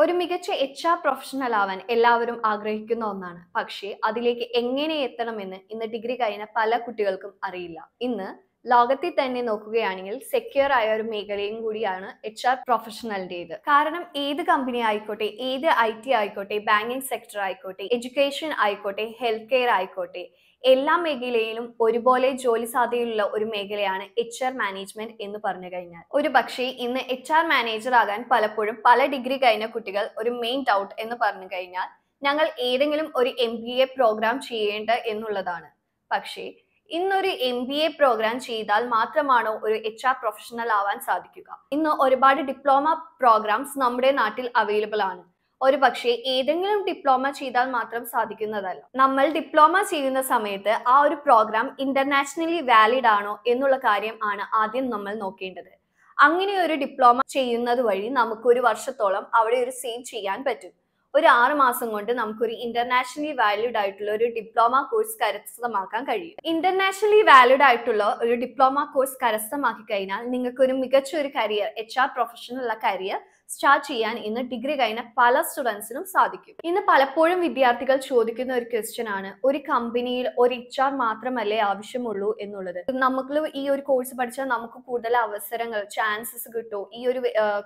ഒരു മികച്ച H R professional ആവാൻ എല്ലാവരും ആഗ്രഹിക്കുന്ന ഒന്നാണ് പക്ഷേ അതിലേക്ക് എങ്ങനെ എത്തണമെന്ന് ഇന്ന് ഡിഗ്രി കഴിഞ്ഞ പല കുട്ടികൾക്കും അറിയില്ല ഇന്ന് ലോകത്തിൽ തന്നെ നോക്കുകയാണെങ്കിൽ സെക്യൂർ ആയ ഒരു മേഖലയും കൂടിയാണ് എച്ച് ആർ പ്രൊഫഷണലിൻ്റേത് കാരണം ഏത് കമ്പനി ആയിക്കോട്ടെ ഏത് ഐ ടി ആയിക്കോട്ടെ ബാങ്കിങ് സെക്ടർ ആയിക്കോട്ടെ എഡ്യൂക്കേഷൻ ആയിക്കോട്ടെ ഹെൽത്ത് കെയർ ആയിക്കോട്ടെ എല്ലാ മേഖലയിലും ഒരുപോലെ ജോലി സാധ്യതയുള്ള ഒരു മേഖലയാണ് എച്ച് ആർ മാനേജ്മെന്റ് എന്ന് പറഞ്ഞു കഴിഞ്ഞാൽ ഒരു പക്ഷേ ഇന്ന് എച്ച് ആർ മാനേജർ ആകാൻ പലപ്പോഴും പല ഡിഗ്രി കഴിഞ്ഞ കുട്ടികൾ ഒരു മെയിൻ ഡൗട്ട് എന്ന് പറഞ്ഞു കഴിഞ്ഞാൽ ഞങ്ങൾ ഏതെങ്കിലും ഒരു എം ബി എ പ്രോഗ്രാം ചെയ്യേണ്ട എന്നുള്ളതാണ് പക്ഷേ ഇന്നൊരു എം ബി എ പ്രോഗ്രാം ചെയ്താൽ മാത്രമാണോ ഒരു എച്ച് ആർ പ്രൊഫഷണൽ ആവാൻ സാധിക്കുക ഇന്ന് ഒരുപാട് ഡിപ്ലോമ പ്രോഗ്രാംസ് നമ്മുടെ നാട്ടിൽ അവൈലബിൾ ആണ് ഒരു പക്ഷേ ഏതെങ്കിലും ഡിപ്ലോമ ചെയ്താൽ മാത്രം സാധിക്കുന്നതല്ല നമ്മൾ ഡിപ്ലോമ ചെയ്യുന്ന സമയത്ത് ആ ഒരു പ്രോഗ്രാം ഇന്റർനാഷണലി വാലിഡ് ആണോ എന്നുള്ള കാര്യം ആണ് ആദ്യം നമ്മൾ നോക്കേണ്ടത് അങ്ങനെ ഒരു ഡിപ്ലോമ ചെയ്യുന്നത് വഴി ഒരു വർഷത്തോളം അവിടെ ഒരു സേവ് ചെയ്യാൻ പറ്റും ഒരു ആറ് മാസം കൊണ്ട് നമുക്കൊരു ഇന്റർനാഷണലി വാലിഡ് ആയിട്ടുള്ള ഒരു ഡിപ്ലോമ കോഴ്സ് കരസ്ഥമാക്കാൻ കഴിയും ഇന്റർനാഷണലി വാലിഡ് ആയിട്ടുള്ള ഒരു ഡിപ്ലോമ കോഴ്സ് കരസ്ഥമാക്കി കഴിഞ്ഞാൽ നിങ്ങൾക്ക് ഒരു മികച്ച ഒരു കരിയർ എച്ച് ആർ ഉള്ള കരിയർ സ്റ്റാർട്ട് ചെയ്യാൻ ഇന്ന് ഡിഗ്രി കഴിഞ്ഞ പല സ്റ്റുഡൻസിനും സാധിക്കും ഇന്ന് പലപ്പോഴും വിദ്യാർത്ഥികൾ ചോദിക്കുന്ന ഒരു ക്വസ്റ്റ്യൻ ആണ് ഒരു കമ്പനിയിൽ ഒരു എച്ച് ആർ മാത്രമല്ലേ ആവശ്യമുള്ളൂ എന്നുള്ളത് നമുക്ക് ഈ ഒരു കോഴ്സ് പഠിച്ചാൽ നമുക്ക് കൂടുതൽ അവസരങ്ങൾ ചാൻസസ് കിട്ടുമോ ഈ ഒരു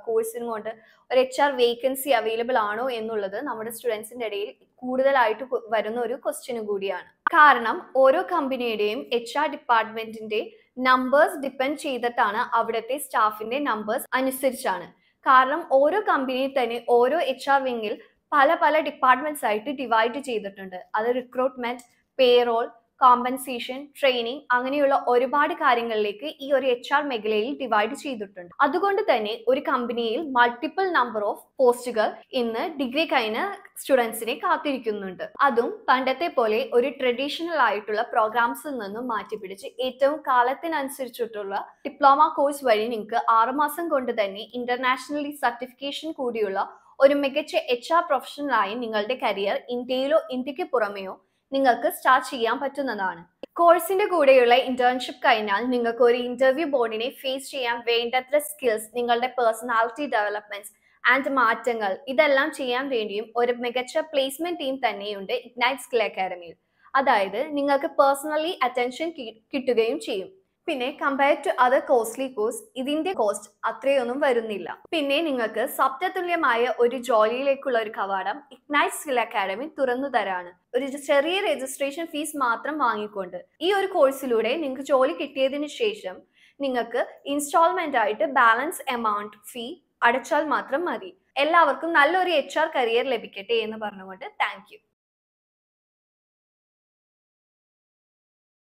കോഴ്സിന് കൊണ്ട് ഒരു എച്ച് ആർ വേക്കൻസി അവൈലബിൾ ആണോ എന്നുള്ളത് നമ്മുടെ സ്റ്റുഡൻസിന്റെ ഇടയിൽ കൂടുതലായിട്ട് വരുന്ന ഒരു ക്വസ്റ്റ്യൻ കൂടിയാണ് കാരണം ഓരോ കമ്പനിയുടെയും എച്ച് ആർ ഡിപ്പാർട്ട്മെന്റിന്റെ നമ്പേഴ്സ് ഡിപ്പെൻഡ് ചെയ്തിട്ടാണ് അവിടുത്തെ സ്റ്റാഫിന്റെ നമ്പേഴ്സ് അനുസരിച്ചാണ് കാരണം ഓരോ കമ്പനിയിൽ തന്നെ ഓരോ എച്ച് ആർ വിങ്ങിൽ പല പല ഡിപ്പാർട്ട്മെന്റ്സ് ആയിട്ട് ഡിവൈഡ് ചെയ്തിട്ടുണ്ട് അത് റിക്രൂട്ട്മെന്റ് പേറോൾ കോമ്പൻസേഷൻ ട്രെയിനിങ് അങ്ങനെയുള്ള ഒരുപാട് കാര്യങ്ങളിലേക്ക് ഈ ഒരു എച്ച് ആർ മേഖലയിൽ ഡിവൈഡ് ചെയ്തിട്ടുണ്ട് അതുകൊണ്ട് തന്നെ ഒരു കമ്പനിയിൽ മൾട്ടിപ്പിൾ നമ്പർ ഓഫ് പോസ്റ്റുകൾ ഇന്ന് ഡിഗ്രി കഴിഞ്ഞ സ്റ്റുഡൻസിനെ കാത്തിരിക്കുന്നുണ്ട് അതും പണ്ടത്തെ പോലെ ഒരു ട്രഡീഷണൽ ആയിട്ടുള്ള പ്രോഗ്രാംസിൽ നിന്നും മാറ്റിപ്പിടിച്ച് ഏറ്റവും കാലത്തിനനുസരിച്ചിട്ടുള്ള ഡിപ്ലോമ കോഴ്സ് വഴി നിങ്ങൾക്ക് ആറുമാസം കൊണ്ട് തന്നെ ഇന്റർനാഷണലി സർട്ടിഫിക്കേഷൻ കൂടിയുള്ള ഒരു മികച്ച എച്ച് ആർ പ്രൊഫഷണലായി നിങ്ങളുടെ കരിയർ ഇന്ത്യയിലോ ഇന്ത്യക്ക് പുറമെയോ നിങ്ങൾക്ക് സ്റ്റാർട്ട് ചെയ്യാൻ പറ്റുന്നതാണ് കോഴ്സിന്റെ കൂടെയുള്ള ഇന്റേൺഷിപ്പ് കഴിഞ്ഞാൽ നിങ്ങൾക്ക് ഒരു ഇന്റർവ്യൂ ബോർഡിനെ ഫേസ് ചെയ്യാൻ വേണ്ടത്ര സ്കിൽസ് നിങ്ങളുടെ പേഴ്സണാലിറ്റി ഡെവലപ്മെന്റ്സ് ആൻഡ് മാറ്റങ്ങൾ ഇതെല്ലാം ചെയ്യാൻ വേണ്ടിയും ഒരു മികച്ച പ്ലേസ്മെന്റ് ടീം തന്നെയുണ്ട് ഇഗ്നൈറ്റ് സ്കിൽ അക്കാദമിയിൽ അതായത് നിങ്ങൾക്ക് പേഴ്സണലി അറ്റൻഷൻ കിട്ടുകയും ചെയ്യും പിന്നെ compare to other costly course ഇതിന്റെ കോസ്റ്റ് അത്രയൊന്നും വരുന്നില്ല പിന്നെ നിങ്ങൾക്ക് സപ്തതുല്യമായ ഒരു ജോലിയിലേക്കുള്ള ഒരു കവാടം ഇഗ്നൈറ്റ് സ്കിൽ അക്കാഡമി തുറന്നു തരാണ് ഒരു ചെറിയ രജിസ്ട്രേഷൻ ഫീസ് മാത്രം വാങ്ങിക്കൊണ്ട് ഈ ഒരു കോഴ്സിലൂടെ നിങ്ങൾക്ക് ജോലി കിട്ടിയതിന് ശേഷം നിങ്ങൾക്ക് ഇൻസ്റ്റാൾമെന്റ് ആയിട്ട് ബാലൻസ് എമൗണ്ട് ഫീ അടച്ചാൽ മാത്രം മതി എല്ലാവർക്കും നല്ലൊരു എച്ച് ആർ കരിയർ ലഭിക്കട്ടെ എന്ന് പറഞ്ഞുകൊണ്ട് താങ്ക്